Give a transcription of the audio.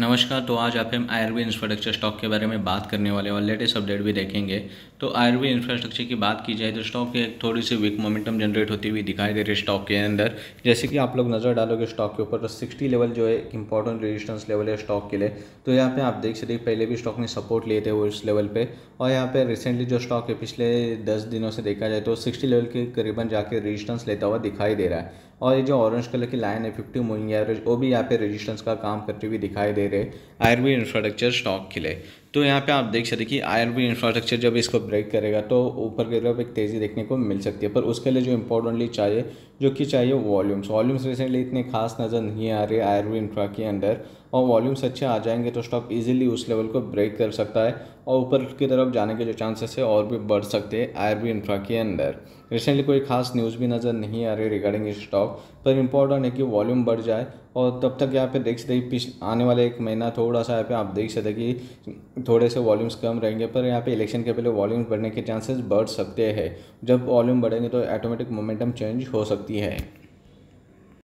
नमस्कार तो आज आप हम आईआरबी इंफ्रास्ट्रक्चर स्टॉक के बारे में बात करने वाले और लेटेस्ट अपडेट भी देखेंगे तो आईआरबी इंफ्रास्ट्रक्चर की बात की जाए तो स्टॉक की एक थोड़ी सी वीक मोमेंटम जनरेट होती हुई दिखाई दे रही है स्टॉक के अंदर जैसे कि आप लोग नज़र डालोगे स्टॉक के ऊपर तो सिक्सटी लेवल जो है एक इंपॉर्टेंट रजिस्टेंस लेवल है स्टॉक के लिए तो यहाँ पर आप देख सकते पहले भी स्टॉक ने सपोर्ट लिए थे वो इस लेवल पर और यहाँ पर रिसेंटली जो स्टॉक है पिछले दस दिनों से देखा जाए तो सिक्सटी लेवल के करीबन जाकर रजिस्टेंस लेता हुआ दिखाई दे रहा है और ये जो ऑरेंज कलर की लाइन है फिफ्टी मूविंग एवरेज वो भी यहाँ पे रेजिस्टेंस का काम करते हुए दिखाई दे रहे आयुर्वेद इंफ्रास्ट्रक्चर स्टॉक के लिए तो यहाँ पे आप देख सकते कि आईआरबी इंफ्रास्ट्रक्चर जब इसको ब्रेक करेगा तो ऊपर की तरफ एक तेज़ी देखने को मिल सकती है पर उसके लिए जो इम्पोर्टेंटली चाहिए जो कि चाहिए वॉल्यूम्स वॉल्यूम्स रिसेंटली इतने खास नज़र नहीं आ रहे आईआरबी इंफ्रा के अंदर और वॉल्यूम्स अच्छे आ जाएंगे तो स्टॉक ईजिली उस लेवल को ब्रेक कर सकता है और ऊपर की तरफ जाने के जो चांसेस है और भी बढ़ सकते हैं आईआरबी इंफ्रा के अंदर रिसेंटली कोई खास न्यूज़ भी नज़र नहीं आ रही रिगार्डिंग इस स्टॉक पर इम्पोर्टेंट है कि वॉल्यूम बढ़ जाए और तब तक यहाँ पे देख सकते पिछले आने वाले एक महीना थोड़ा सा यहाँ पे आप देख सकते कि थोड़े से वॉल्यूम्स कम रहेंगे पर यहाँ पे इलेक्शन के पहले वॉल्यूम्स बढ़ने के चांसेस बढ़ सकते हैं जब वॉल्यूम बढ़ेंगे तो ऑटोमेटिक मोमेंटम चेंज हो सकती है